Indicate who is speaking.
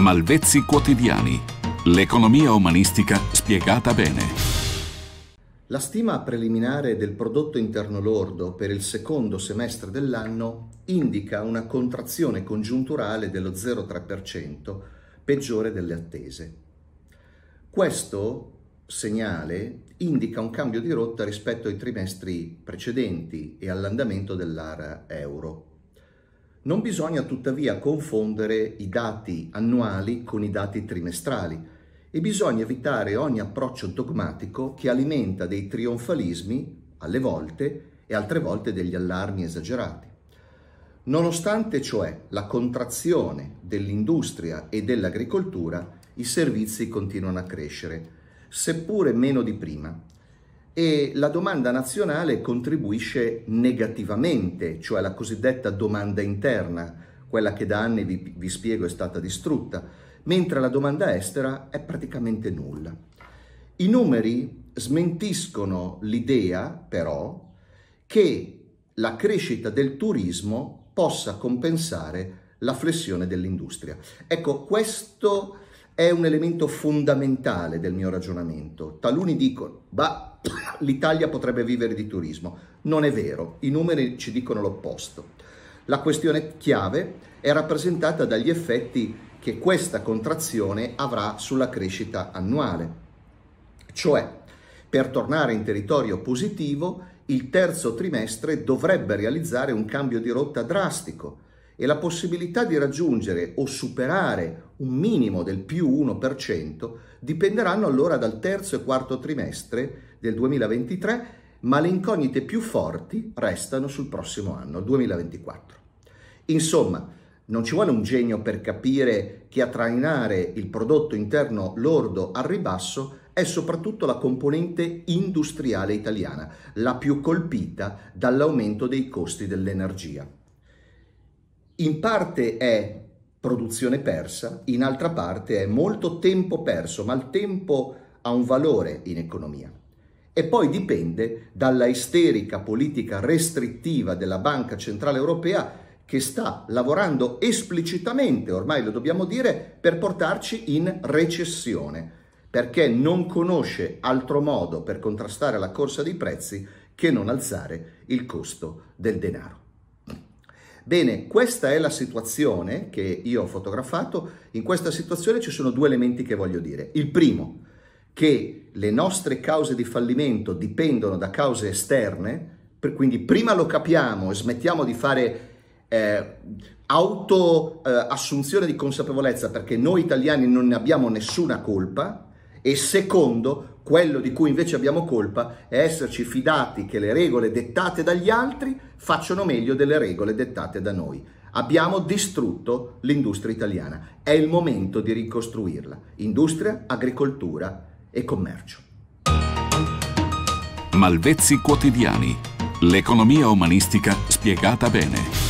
Speaker 1: Malvezzi Quotidiani. L'economia umanistica spiegata bene. La stima preliminare del prodotto interno lordo per il secondo semestre dell'anno indica una contrazione congiunturale dello 0,3%, peggiore delle attese. Questo segnale indica un cambio di rotta rispetto ai trimestri precedenti e all'andamento dell'area euro. Non bisogna tuttavia confondere i dati annuali con i dati trimestrali e bisogna evitare ogni approccio dogmatico che alimenta dei trionfalismi, alle volte, e altre volte degli allarmi esagerati. Nonostante cioè la contrazione dell'industria e dell'agricoltura, i servizi continuano a crescere, seppure meno di prima, e la domanda nazionale contribuisce negativamente, cioè la cosiddetta domanda interna, quella che da anni vi, vi spiego è stata distrutta, mentre la domanda estera è praticamente nulla. I numeri smentiscono l'idea, però, che la crescita del turismo possa compensare la flessione dell'industria. Ecco, questo è un elemento fondamentale del mio ragionamento. Taluni dicono, bah, l'Italia potrebbe vivere di turismo. Non è vero, i numeri ci dicono l'opposto. La questione chiave è rappresentata dagli effetti che questa contrazione avrà sulla crescita annuale. Cioè, per tornare in territorio positivo, il terzo trimestre dovrebbe realizzare un cambio di rotta drastico, e la possibilità di raggiungere o superare un minimo del più 1% dipenderanno allora dal terzo e quarto trimestre del 2023, ma le incognite più forti restano sul prossimo anno, il 2024. Insomma, non ci vuole un genio per capire che a trainare il prodotto interno lordo al ribasso è soprattutto la componente industriale italiana, la più colpita dall'aumento dei costi dell'energia in parte è produzione persa, in altra parte è molto tempo perso, ma il tempo ha un valore in economia. E poi dipende dalla isterica politica restrittiva della Banca Centrale Europea che sta lavorando esplicitamente, ormai lo dobbiamo dire, per portarci in recessione, perché non conosce altro modo per contrastare la corsa dei prezzi che non alzare il costo del denaro. Bene, questa è la situazione che io ho fotografato. In questa situazione ci sono due elementi che voglio dire. Il primo, che le nostre cause di fallimento dipendono da cause esterne, per, quindi prima lo capiamo e smettiamo di fare eh, auto-assunzione eh, di consapevolezza perché noi italiani non ne abbiamo nessuna colpa, e secondo, quello di cui invece abbiamo colpa è esserci fidati che le regole dettate dagli altri facciano meglio delle regole dettate da noi. Abbiamo distrutto l'industria italiana, è il momento di ricostruirla. Industria, agricoltura e commercio. Malvezzi quotidiani. L'economia umanistica spiegata bene.